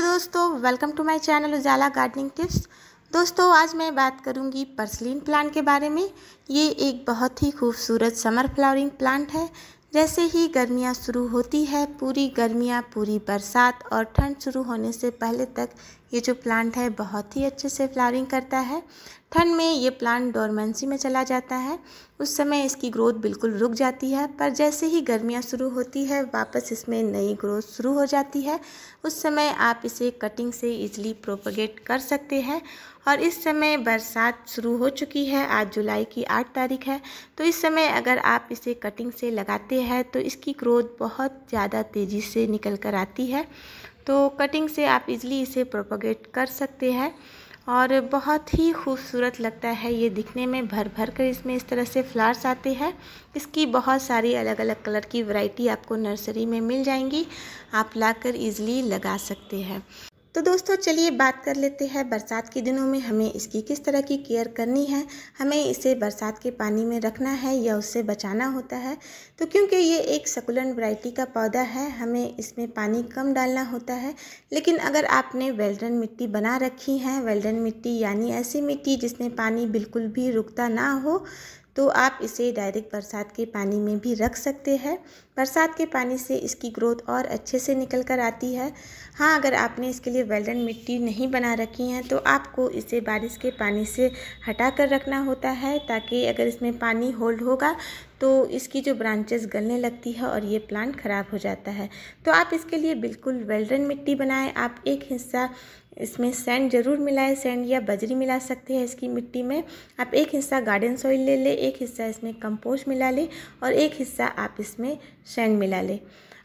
hello दोस्तों welcome to my channel Ujala gardening tips दोस्तों आज मैं बात करूंगी पर्सलिन प्लांट के बारे में ये एक बहुत ही खूबसूरत समर फ्लावरिंग प्लांट है जैसे ही गर्मियाँ शुरू होती है पूरी गर्मियाँ पूरी बरसात और ठंड शुरू होने से पहले तक ये जो प्लांट है बहुत ही अच्छे से फ्लावरिंग करता है ठंड में ये प्लांट डोरमेंसी में चला जाता है उस समय इसकी ग्रोथ बिल्कुल रुक जाती है पर जैसे ही गर्मियाँ शुरू होती है वापस इसमें नई ग्रोथ शुरू हो जाती है उस समय आप इसे कटिंग से इजली प्रोपोगेट कर सकते हैं और इस समय बरसात शुरू हो चुकी है आज जुलाई की आठ तारीख है तो इस समय अगर आप इसे कटिंग से लगाते हैं तो इसकी ग्रोथ बहुत ज़्यादा तेज़ी से निकल कर आती है तो कटिंग से आप इजली इसे प्रोपोगेट कर सकते हैं और बहुत ही खूबसूरत लगता है ये दिखने में भर भर कर इसमें इस तरह से फ्लावर्स आते हैं इसकी बहुत सारी अलग अलग कलर की वैरायटी आपको नर्सरी में मिल जाएंगी आप लाकर इजीली लगा सकते हैं तो दोस्तों चलिए बात कर लेते हैं बरसात के दिनों में हमें इसकी किस तरह की केयर करनी है हमें इसे बरसात के पानी में रखना है या उससे बचाना होता है तो क्योंकि ये एक सकुलेंट वैरायटी का पौधा है हमें इसमें पानी कम डालना होता है लेकिन अगर आपने वेल्डन मिट्टी बना रखी है वेल्डन मिट्टी यानी ऐसी मिट्टी जिसमें पानी बिल्कुल भी रुकता ना हो तो आप इसे डायरेक्ट बरसात के पानी में भी रख सकते हैं बरसात के पानी से इसकी ग्रोथ और अच्छे से निकल कर आती है हाँ अगर आपने इसके लिए वेल्डन मिट्टी नहीं बना रखी है तो आपको इसे बारिश के पानी से हटा कर रखना होता है ताकि अगर इसमें पानी होल्ड होगा तो इसकी जो ब्रांचेस गलने लगती है और ये प्लांट ख़राब हो जाता है तो आप इसके लिए बिल्कुल वेल्डन मिट्टी बनाएं आप एक हिस्सा इसमें सैंड जरूर मिलाए सैंड या बजरी मिला सकते हैं इसकी मिट्टी में आप एक हिस्सा गार्डन सॉइल ले लें एक हिस्सा इसमें कंपोस्ट मिला लें और एक हिस्सा आप इसमें सैंड मिला लें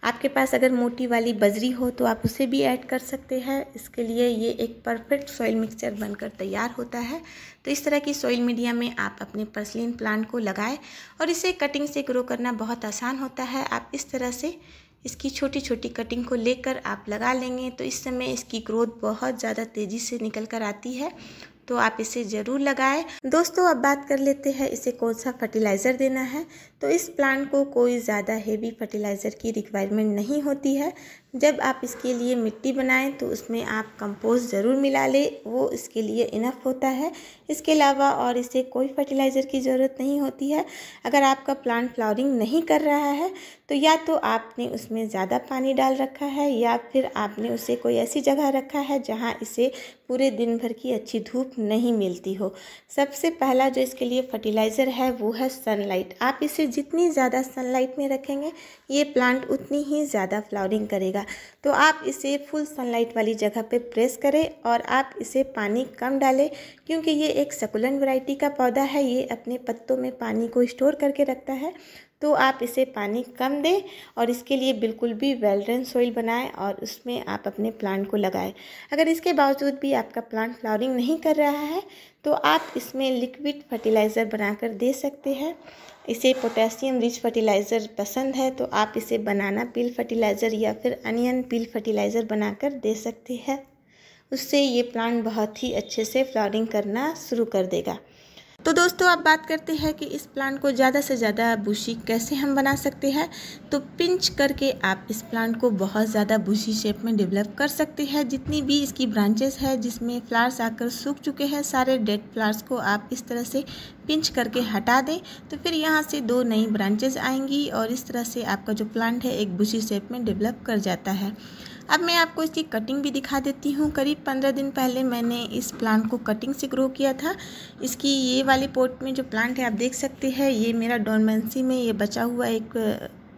आपके पास अगर मोटी वाली बजरी हो तो आप उसे भी ऐड कर सकते हैं इसके लिए ये एक परफेक्ट सॉइल मिक्सचर बनकर तैयार होता है तो इस तरह की सॉइल मीडिया में आप अपने पर्सलिन प्लांट को लगाएं और इसे कटिंग से ग्रो करना बहुत आसान होता है आप इस तरह से इसकी छोटी छोटी कटिंग को लेकर आप लगा लेंगे तो इस समय इसकी ग्रोथ बहुत ज़्यादा तेज़ी से निकल कर आती है तो आप इसे ज़रूर लगाएं दोस्तों अब बात कर लेते हैं इसे कौन सा फर्टिलाइज़र देना है तो इस प्लांट को कोई ज़्यादा हेवी फर्टिलाइज़र की रिक्वायरमेंट नहीं होती है जब आप इसके लिए मिट्टी बनाएं तो उसमें आप कंपोस्ट ज़रूर मिला लें वो इसके लिए इनफ होता है इसके अलावा और इसे कोई फर्टिलाइज़र की ज़रूरत नहीं होती है अगर आपका प्लांट फ्लावरिंग नहीं कर रहा है तो या तो आपने उसमें ज़्यादा पानी डाल रखा है या फिर आपने उसे कोई ऐसी जगह रखा है जहाँ इसे पूरे दिन भर की अच्छी धूप नहीं मिलती हो सबसे पहला जो इसके लिए फर्टिलाइज़र है वो है सनलाइट आप इसे जितनी ज़्यादा सनलाइट में रखेंगे ये प्लांट उतनी ही ज़्यादा फ्लावरिंग करेगा जाएगा तो आप इसे फुल सनलाइट वाली जगह पे प्रेस करें और आप इसे पानी कम डालें क्योंकि ये एक सकुलन वैरायटी का पौधा है ये अपने पत्तों में पानी को स्टोर करके रखता है तो आप इसे पानी कम दें और इसके लिए बिल्कुल भी वेल ड्रेन सोइल बनाएं और उसमें आप अपने प्लांट को लगाएं अगर इसके बावजूद भी आपका प्लांट फ्लावरिंग नहीं कर रहा है तो आप इसमें लिक्विड फर्टिलाइज़र बनाकर दे सकते हैं इसे पोटेशियम रिच फर्टिलाइज़र पसंद है तो आप इसे बनाना पील फर्टिलाइज़र या फिर अनियन पील फर्टिलाइज़र बनाकर दे सकते हैं उससे ये प्लांट बहुत ही अच्छे से फ्लावरिंग करना शुरू कर देगा तो दोस्तों अब बात करते हैं कि इस प्लांट को ज़्यादा से ज़्यादा बुशी कैसे हम बना सकते हैं तो पिंच करके आप इस प्लांट को बहुत ज़्यादा बुशी शेप में डेवलप कर सकते हैं जितनी भी इसकी ब्रांचेस है जिसमें फ्लावर्स आकर सूख चुके हैं सारे डेड फ्लावर्स को आप इस तरह से पिंच करके हटा दें तो फिर यहाँ से दो नई ब्रांचेज आएंगी और इस तरह से आपका जो प्लांट है एक बुशी शेप में डेवलप कर जाता है अब मैं आपको इसकी कटिंग भी दिखा देती हूँ करीब पंद्रह दिन पहले मैंने इस प्लांट को कटिंग से ग्रो किया था इसकी ये वाले पोर्ट में जो प्लांट है आप देख सकते हैं ये मेरा डोनमेंसी में ये बचा हुआ एक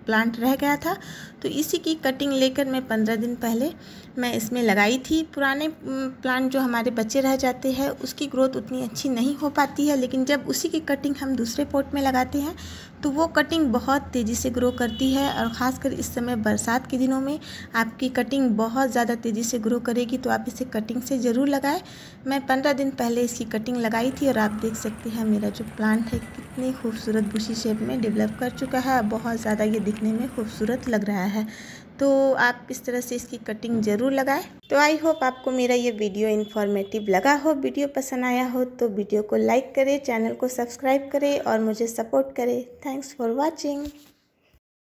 प्लांट रह गया था तो इसी की कटिंग लेकर मैं पंद्रह दिन पहले मैं इसमें लगाई थी पुराने प्लांट जो हमारे बच्चे रह जाते हैं उसकी ग्रोथ उतनी अच्छी नहीं हो पाती है लेकिन जब उसी की कटिंग हम दूसरे पॉट में लगाते हैं तो वो कटिंग बहुत तेज़ी से ग्रो करती है और ख़ासकर इस समय बरसात के दिनों में आपकी कटिंग बहुत ज़्यादा तेज़ी से ग्रो करेगी तो आप इसे कटिंग से ज़रूर लगाएं मैं पंद्रह दिन पहले इसकी कटिंग लगाई थी और आप देख सकते हैं मेरा जो प्लांट है कितनी खूबसूरत बुशी शेप में डेवलप कर चुका है बहुत ज़्यादा ये दिखने में खूबसूरत लग रहा है तो आप इस तरह से इसकी कटिंग ज़रूर लगाएं तो आई होप आपको मेरा ये वीडियो इन्फॉर्मेटिव लगा हो वीडियो पसंद आया हो तो वीडियो को लाइक करें चैनल को सब्सक्राइब करें और मुझे सपोर्ट करें थैंक्स फॉर वॉचिंग